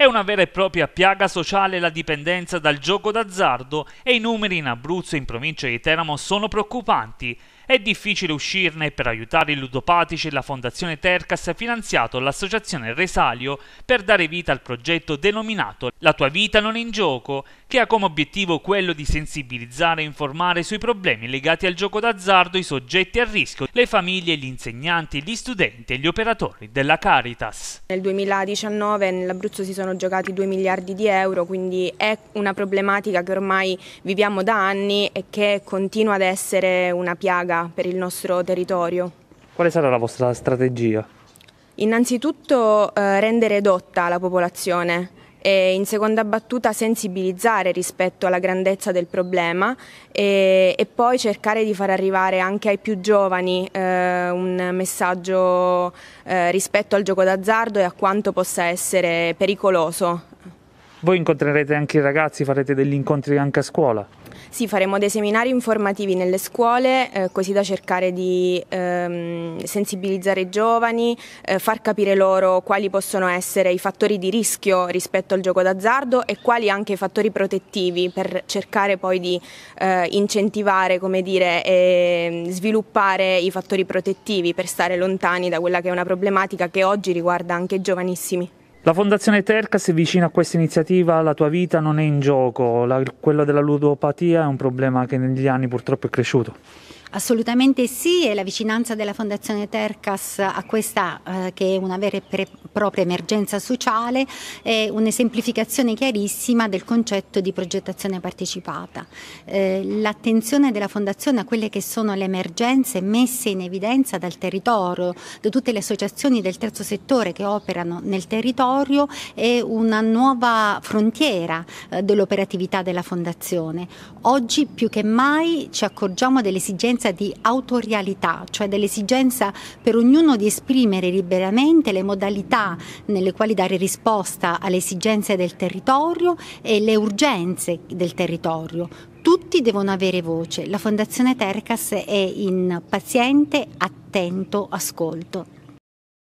È una vera e propria piaga sociale la dipendenza dal gioco d'azzardo e i numeri in Abruzzo e in provincia di Teramo sono preoccupanti è difficile uscirne per aiutare i ludopatici e la Fondazione Tercas ha finanziato l'associazione Resalio per dare vita al progetto denominato La tua vita non è in gioco, che ha come obiettivo quello di sensibilizzare e informare sui problemi legati al gioco d'azzardo i soggetti a rischio, le famiglie, gli insegnanti, gli studenti e gli operatori della Caritas. Nel 2019 nell'Abruzzo si sono giocati 2 miliardi di euro, quindi è una problematica che ormai viviamo da anni e che continua ad essere una piaga per il nostro territorio. Quale sarà la vostra strategia? Innanzitutto eh, rendere dotta la popolazione e in seconda battuta sensibilizzare rispetto alla grandezza del problema e, e poi cercare di far arrivare anche ai più giovani eh, un messaggio eh, rispetto al gioco d'azzardo e a quanto possa essere pericoloso. Voi incontrerete anche i ragazzi, farete degli incontri anche a scuola? Sì, faremo dei seminari informativi nelle scuole, eh, così da cercare di ehm, sensibilizzare i giovani, eh, far capire loro quali possono essere i fattori di rischio rispetto al gioco d'azzardo e quali anche i fattori protettivi per cercare poi di eh, incentivare, come dire, e sviluppare i fattori protettivi per stare lontani da quella che è una problematica che oggi riguarda anche i giovanissimi. La Fondazione Terca si avvicina a questa iniziativa La tua vita non è in gioco, La, quello della ludopatia è un problema che negli anni purtroppo è cresciuto. Assolutamente sì, e la vicinanza della Fondazione Tercas a questa, eh, che è una vera e pre- propria emergenza sociale è un'esemplificazione chiarissima del concetto di progettazione partecipata. Eh, l'attenzione della Fondazione a quelle che sono le emergenze messe in evidenza dal territorio, da tutte le associazioni del terzo settore che operano nel territorio, è una nuova frontiera eh, dell'operatività della Fondazione. Oggi più che mai ci accorgiamo dell'esigenza di autorialità, cioè dell'esigenza per ognuno di esprimere liberamente le modalità priorità nelle quali dare risposta alle esigenze del territorio e le urgenze del territorio. Tutti devono avere voce. La Fondazione Tercas è in paziente, attento ascolto.